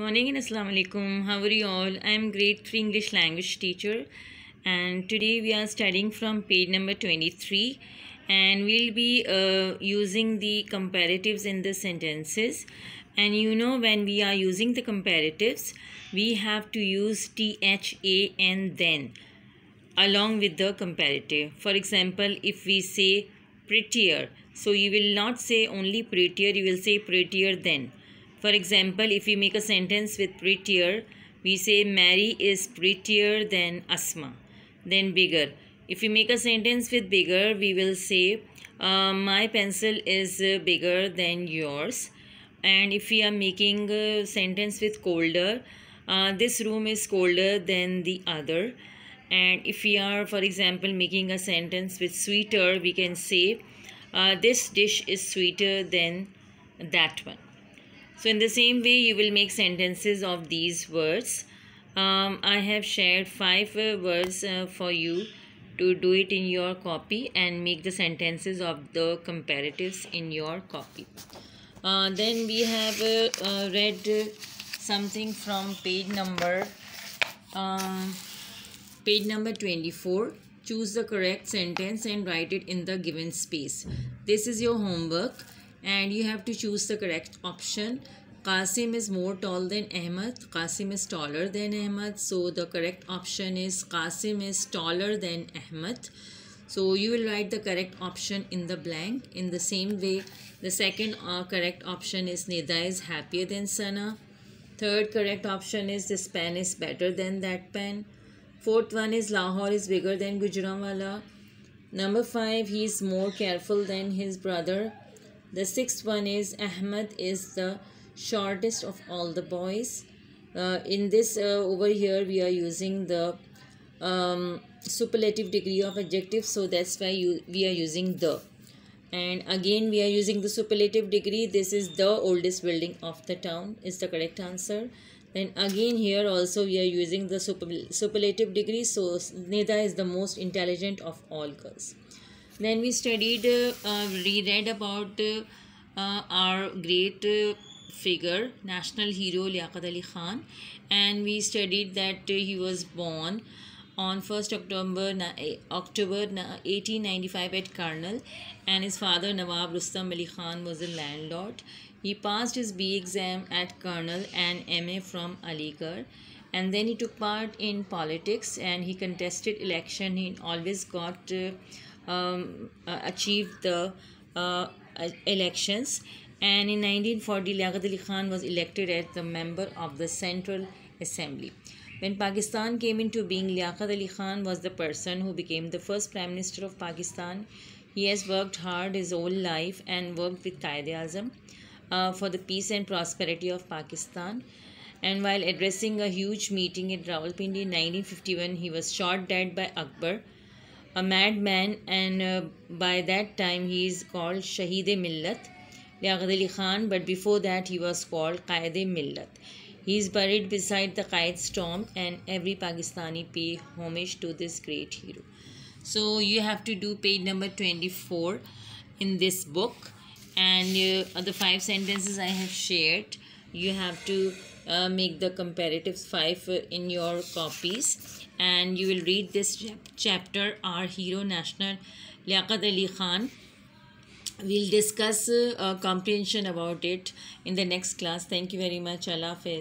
morning and assalamu alaikum how are you all i am grade 3 english language teacher and today we are studying from page number 23 and we'll be uh, using the comparatives in the sentences and you know when we are using the comparatives we have to use than and then along with the comparative for example if we say prettier so you will not say only prettier you will say prettier than for example, if we make a sentence with prettier, we say Mary is prettier than Asma, then bigger. If we make a sentence with bigger, we will say uh, my pencil is bigger than yours. And if we are making a sentence with colder, uh, this room is colder than the other. And if we are, for example, making a sentence with sweeter, we can say uh, this dish is sweeter than that one. So in the same way, you will make sentences of these words. Um, I have shared five uh, words uh, for you to do it in your copy and make the sentences of the comparatives in your copy. Uh, then we have uh, uh, read something from page number um, page number 24 choose the correct sentence and write it in the given space this is your homework and you have to choose the correct option Qasim is more tall than Ahmed. Qasim is taller than Ahmed. So the correct option is Qasim is taller than Ahmed. So you will write the correct option in the blank. In the same way, the second uh, correct option is Nida is happier than Sana. Third correct option is this pen is better than that pen. Fourth one is Lahore is bigger than Gujranwala. Number five, he is more careful than his brother. The sixth one is Ahmed is the shortest of all the boys. Uh, in this uh, over here we are using the um, superlative degree of adjective so that's why you, we are using the and again we are using the superlative degree this is the oldest building of the town is the correct answer then again here also we are using the super, superlative degree so Neda is the most intelligent of all girls then we studied, uh, reread about uh, our great uh, figure, national hero Liaquat Ali Khan, and we studied that he was born on 1st October, eh, October 1895 at Karnal, and his father Nawab Rustam Ali Khan was a landlord. He passed his B exam at Karnal and MA from Aligarh and then he took part in politics and he contested election he always got uh, um, uh, achieved the uh, uh, elections and in 1940 Liaquat Ali Khan was elected as the member of the Central Assembly. When Pakistan came into being, Liaquat Ali Khan was the person who became the first Prime Minister of Pakistan. He has worked hard his whole life and worked with Qaeda Azam uh, for the peace and prosperity of Pakistan. And while addressing a huge meeting in Rawalpindi in 1951, he was shot dead by Akbar a madman and uh, by that time he is called Shahid-e Millat Liaquat Ali Khan but before that he was called Qaid-e Millat. He is buried beside the Qaid's tomb and every Pakistani pay homage to this great hero. So you have to do page number 24 in this book and uh, the five sentences I have shared you have to uh, make the comparatives 5 in your copies and you will read this chapter our hero national liaqat ali khan we'll discuss uh, comprehension about it in the next class thank you very much allah Hafiz.